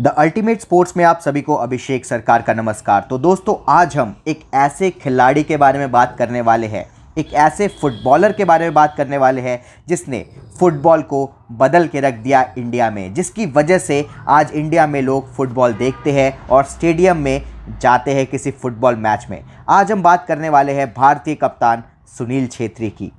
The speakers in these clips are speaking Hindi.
द अल्टीमेट स्पोर्ट्स में आप सभी को अभिषेक सरकार का नमस्कार तो दोस्तों आज हम एक ऐसे खिलाड़ी के बारे में बात करने वाले हैं एक ऐसे फुटबॉलर के बारे में बात करने वाले हैं जिसने फुटबॉल को बदल के रख दिया इंडिया में जिसकी वजह से आज इंडिया में लोग फुटबॉल देखते हैं और स्टेडियम में जाते हैं किसी फुटबॉल मैच में आज हम बात करने वाले हैं भारतीय कप्तान सुनील छेत्री की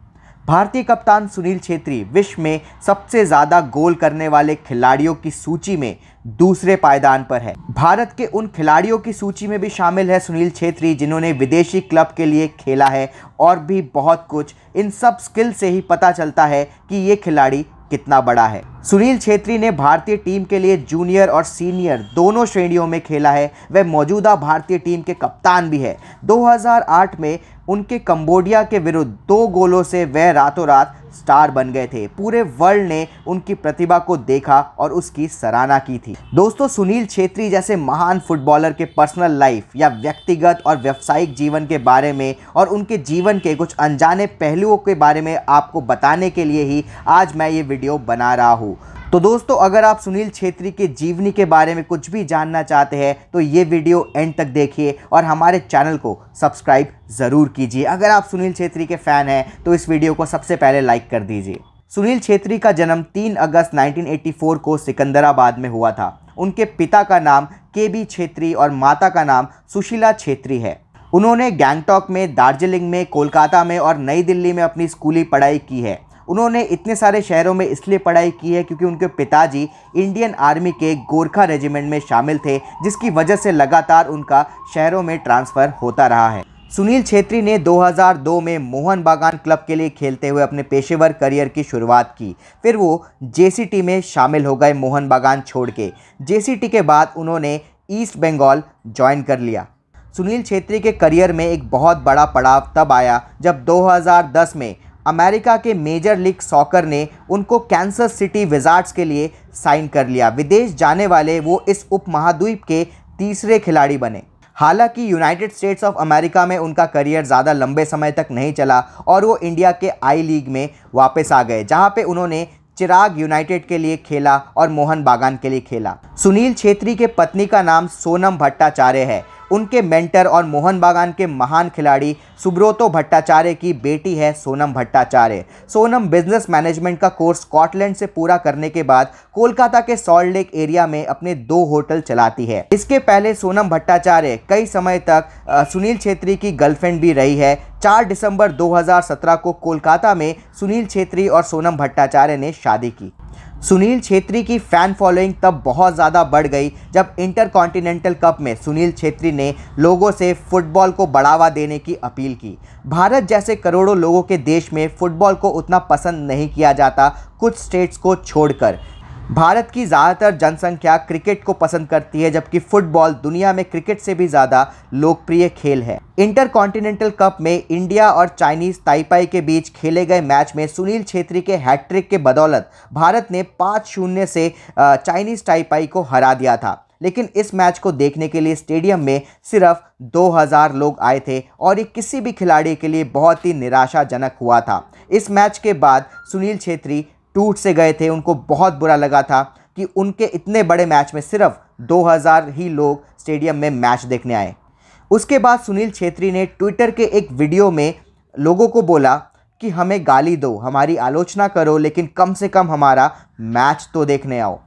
भारतीय कप्तान सुनील छेत्री विश्व में सबसे ज़्यादा गोल करने वाले खिलाड़ियों की सूची में दूसरे पायदान पर है भारत के उन खिलाड़ियों की सूची में भी शामिल है सुनील छेत्री जिन्होंने विदेशी क्लब के लिए खेला है और भी बहुत कुछ इन सब स्किल से ही पता चलता है कि ये खिलाड़ी कितना बड़ा है सुनील छेत्री ने भारतीय टीम के लिए जूनियर और सीनियर दोनों श्रेणियों में खेला है वह मौजूदा भारतीय टीम के कप्तान भी है 2008 में उनके कंबोडिया के विरुद्ध दो गोलों से वह रातों रात स्टार बन गए थे पूरे वर्ल्ड ने उनकी प्रतिभा को देखा और उसकी सराहना की थी दोस्तों सुनील छेत्री जैसे महान फुटबॉलर के पर्सनल लाइफ या व्यक्तिगत और व्यावसायिक जीवन के बारे में और उनके जीवन के कुछ अनजाने पहलुओं के बारे में आपको बताने के लिए ही आज मैं ये वीडियो बना रहा हूँ हूँ तो दोस्तों अगर आप सुनील छेत्री के जीवनी के बारे में कुछ भी जानना चाहते हैं तो ये वीडियो एंड तक देखिए और हमारे चैनल को सब्सक्राइब ज़रूर कीजिए अगर आप सुनील छेत्री के फ़ैन हैं तो इस वीडियो को सबसे पहले लाइक कर दीजिए सुनील छेत्री का जन्म 3 अगस्त 1984 को सिकंदराबाद में हुआ था उनके पिता का नाम के बी छेत्री और माता का नाम सुशीला छेत्री है उन्होंने गैंगटॉक में दार्जिलिंग में कोलकाता में और नई दिल्ली में अपनी स्कूली पढ़ाई की है उन्होंने इतने सारे शहरों में इसलिए पढ़ाई की है क्योंकि उनके पिताजी इंडियन आर्मी के गोरखा रेजिमेंट में शामिल थे जिसकी वजह से लगातार उनका शहरों में ट्रांसफ़र होता रहा है सुनील छेत्री ने 2002 में मोहन बागान क्लब के लिए खेलते हुए अपने पेशेवर करियर की शुरुआत की फिर वो जेसीटी में शामिल हो गए मोहन बागान छोड़ के जेसीटी के बाद उन्होंने ईस्ट बंगाल ज्वाइन कर लिया सुनील छेत्री के करियर में एक बहुत बड़ा पड़ाव तब आया जब 2010 में अमेरिका के मेजर लीग सॉकर ने उनको कैंसर सिटी विजार्ड्स के लिए साइन कर लिया विदेश जाने वाले वो इस उपमहाद्वीप के तीसरे खिलाड़ी बने हालांकि यूनाइटेड स्टेट्स ऑफ अमेरिका में उनका करियर ज़्यादा लंबे समय तक नहीं चला और वो इंडिया के आई लीग में वापस आ गए जहाँ पे उन्होंने चिराग यूनाइटेड के लिए खेला और मोहन बागान के लिए खेला सुनील छेत्री के पत्नी का नाम सोनम भट्टाचार्य है उनके मेंटर और मोहन बागान के महान खिलाड़ी सुब्रोतो भट्टाचार्य की बेटी है सोनम भट्टाचार्य सोनम बिजनेस मैनेजमेंट का कोर्स स्कॉटलैंड से पूरा करने के बाद कोलकाता के सॉल्ट लेक एरिया में अपने दो होटल चलाती है इसके पहले सोनम भट्टाचार्य कई समय तक सुनील छेत्री की गर्लफ्रेंड भी रही है 4 दिसंबर 2017 को कोलकाता में सुनील छेत्री और सोनम भट्टाचार्य ने शादी की सुनील छेत्री की फ़ैन फॉलोइंग तब बहुत ज़्यादा बढ़ गई जब इंटर कॉन्टिनेंटल कप में सुनील छेत्री ने लोगों से फुटबॉल को बढ़ावा देने की अपील की भारत जैसे करोड़ों लोगों के देश में फुटबॉल को उतना पसंद नहीं किया जाता कुछ स्टेट्स को छोड़कर भारत की ज़्यादातर जनसंख्या क्रिकेट को पसंद करती है जबकि फुटबॉल दुनिया में क्रिकेट से भी ज़्यादा लोकप्रिय खेल है इंटर कॉन्टिनेंटल कप में इंडिया और चाइनीज ताइपाई के बीच खेले गए मैच में सुनील छेत्री के हैट्रिक के बदौलत भारत ने पाँच शून्य से चाइनीज ताइपाई को हरा दिया था लेकिन इस मैच को देखने के लिए स्टेडियम में सिर्फ 2000 लोग आए थे और ये किसी भी खिलाड़ी के लिए बहुत ही निराशाजनक हुआ था इस मैच के बाद सुनील छेत्री टूट से गए थे उनको बहुत बुरा लगा था कि उनके इतने बड़े मैच में सिर्फ 2000 ही लोग स्टेडियम में मैच देखने आए उसके बाद सुनील छेत्री ने ट्विटर के एक वीडियो में लोगों को बोला कि हमें गाली दो हमारी आलोचना करो लेकिन कम से कम हमारा मैच तो देखने आओ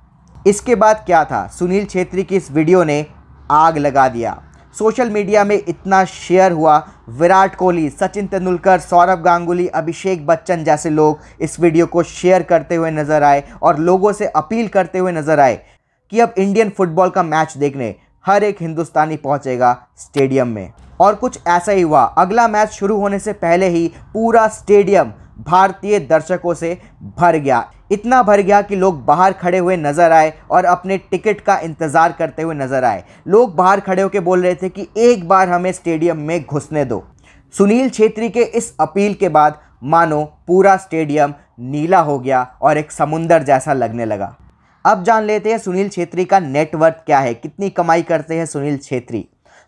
इसके बाद क्या था सुनील छेत्री की इस वीडियो ने आग लगा दिया सोशल मीडिया में इतना शेयर हुआ विराट कोहली सचिन तेंदुलकर सौरभ गांगुली अभिषेक बच्चन जैसे लोग इस वीडियो को शेयर करते हुए नजर आए और लोगों से अपील करते हुए नजर आए कि अब इंडियन फुटबॉल का मैच देखने हर एक हिंदुस्तानी पहुंचेगा स्टेडियम में और कुछ ऐसा ही हुआ अगला मैच शुरू होने से पहले ही पूरा स्टेडियम भारतीय दर्शकों से भर गया इतना भर गया कि लोग बाहर खड़े हुए नज़र आए और अपने टिकट का इंतज़ार करते हुए नज़र आए लोग बाहर खड़े होकर बोल रहे थे कि एक बार हमें स्टेडियम में घुसने दो सुनील छेत्री के इस अपील के बाद मानो पूरा स्टेडियम नीला हो गया और एक समुंदर जैसा लगने लगा अब जान लेते हैं सुनील छेत्री का नेटवर्क क्या है कितनी कमाई करते हैं सुनील छेत्री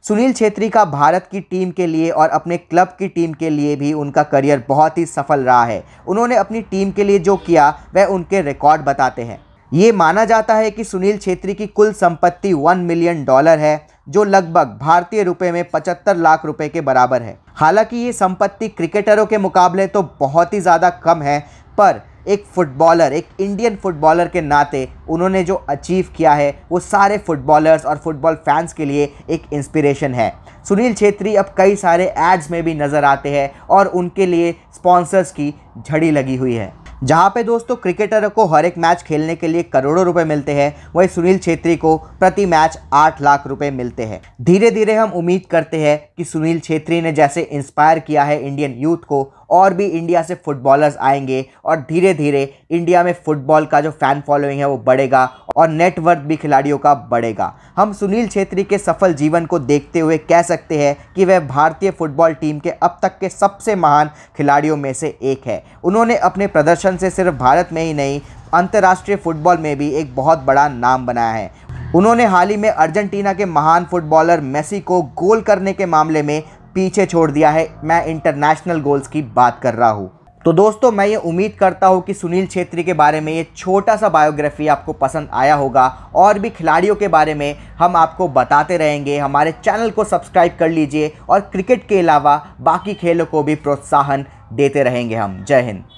सुनील छेत्री का भारत की टीम के लिए और अपने क्लब की टीम के लिए भी उनका करियर बहुत ही सफल रहा है उन्होंने अपनी टीम के लिए जो किया वह उनके रिकॉर्ड बताते हैं ये माना जाता है कि सुनील छेत्री की कुल संपत्ति वन मिलियन डॉलर है जो लगभग भारतीय रुपए में पचहत्तर लाख रुपए के बराबर है हालांकि ये संपत्ति क्रिकेटरों के मुकाबले तो बहुत ही ज़्यादा कम है पर एक फ़ुटबॉलर एक इंडियन फुटबॉलर के नाते उन्होंने जो अचीव किया है वो सारे फुटबॉलर्स और फुटबॉल फैंस के लिए एक इंस्पिरेशन है सुनील छेत्री अब कई सारे एड्स में भी नज़र आते हैं और उनके लिए स्पॉन्सर्स की झड़ी लगी हुई है जहाँ पे दोस्तों क्रिकेटर को हर एक मैच खेलने के लिए करोड़ों रुपए मिलते हैं वहीं सुनील छेत्री को प्रति मैच आठ लाख रुपए मिलते हैं धीरे धीरे हम उम्मीद करते हैं कि सुनील छेत्री ने जैसे इंस्पायर किया है इंडियन यूथ को और भी इंडिया से फुटबॉलर्स आएंगे और धीरे धीरे इंडिया में फुटबॉल का जो फ़ैन फॉलोइंग है वो बढ़ेगा और नेटवर्थ भी खिलाड़ियों का बढ़ेगा हम सुनील छेत्री के सफल जीवन को देखते हुए कह सकते हैं कि वह भारतीय फुटबॉल टीम के अब तक के सबसे महान खिलाड़ियों में से एक है उन्होंने अपने प्रदर्शन से सिर्फ भारत में ही नहीं अंतर्राष्ट्रीय फुटबॉल में भी एक बहुत बड़ा नाम बनाया है उन्होंने हाल ही में अर्जेंटीना के महान फुटबॉलर मेसी को गोल करने के मामले में पीछे छोड़ दिया है मैं इंटरनेशनल गोल्स की बात कर रहा हूँ तो दोस्तों मैं ये उम्मीद करता हूँ कि सुनील छेत्री के बारे में ये छोटा सा बायोग्राफी आपको पसंद आया होगा और भी खिलाड़ियों के बारे में हम आपको बताते रहेंगे हमारे चैनल को सब्सक्राइब कर लीजिए और क्रिकेट के अलावा बाकी खेलों को भी प्रोत्साहन देते रहेंगे हम जय हिंद